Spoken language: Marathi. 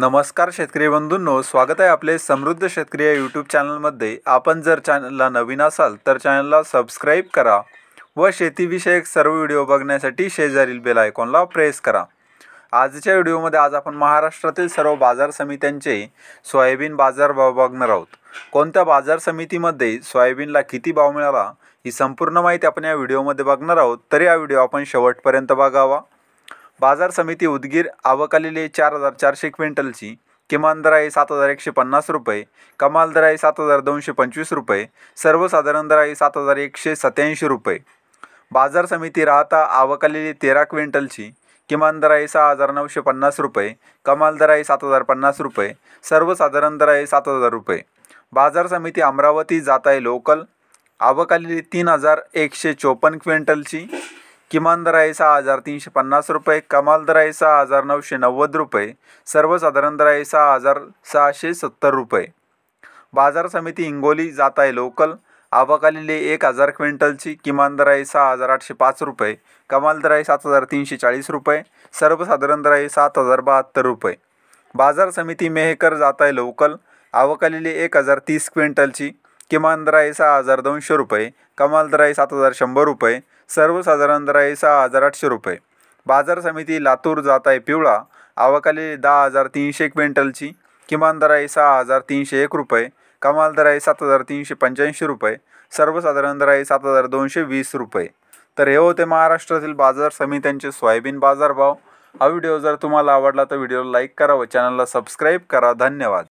नमस्कार शेतकरी बंधूंनो स्वागत आहे आपले समृद्ध शेतकरी या यूट्यूब चॅनलमध्ये आपण जर चॅनलला नवीन असाल तर चॅनलला सबस्क्राईब करा व शेतीविषयक सर्व व्हिडिओ बघण्यासाठी शेजारील बेल आयकॉनला प्रेस करा आजच्या व्हिडिओमध्ये आज आपण महाराष्ट्रातील सर्व बाजार समित्यांचे सोयाबीन बाजार भाव बघणार आहोत कोणत्या बाजार समितीमध्ये सोयाबीनला किती भाव मिळाला ही संपूर्ण माहिती आपण या व्हिडिओमध्ये बघणार आहोत तरी हा व्हिडिओ आपण शेवटपर्यंत बघावा बाजार समिती उदगीर आवकालेली चार हजार चारशे क्विंटलची किमान दर आहे सात हजार एकशे पन्नास रुपये कमाल दर आहे सात हजार दोनशे पंचवीस रुपये सर्वसाधारण दर आहे सात हजार एकशे सत्याऐंशी रुपये बाजार समिती राहता आवकालेली तेरा क्विंटलची किमान दर आहे सहा हजार नऊशे पन्नास रुपये कमाल दर आहे सात हजार पन्नास रुपये सर्वसाधारण दर आहे सात हजार रुपये बाजार समिती अमरावती जात आहे लोकल आवकालेली तीन हजार एकशे चोपन्न क्विंटलची किमान दराई सहा हजार तीनशे पन्नास रुपये कमाल दराई सहा हजार नऊशे नव्वद रुपये सर्वसाधारण दराई सहा हजार सहाशे सत्तर रुपये बाजार समिती हिंगोली जात आहे लोकल आवाकालीले एक हजार क्विंटलची किमान दराई सहा हजार आठशे पाच रुपये कमाल दराई सात हजार तीनशे चाळीस रुपये सर्वसाधारण दराई सात हजार बहात्तर रुपये बाजार समिती मेहकर जात आहे लोकल आवकालेली एक हजार तीस क्विंटलची किमान दराई सहा हजार दोनशे रुपये कमाल दराई सात हजार शंभर रुपये सर्वसाधारण दराई सहा हजार आठशे रुपये बाजार समिती लातूर जात आहे पिवळा आवकाली दहा हजार तीनशे क्विंटलची किमान दराई सहा हजार तीनशे एक रुपये कमाल दराई सात हजार तीनशे पंच्याऐंशी रुपये सर्वसाधारण दराई सात हजार दोनशे वीस रुपये तर हे होते महाराष्ट्रातील बाजार समित्यांचे सोयाबीन बाजारभाव हा व्हिडिओ जर तुम्हाला आवडला तर व्हिडिओला लाईक करा व चॅनलला सबस्क्राईब करा धन्यवाद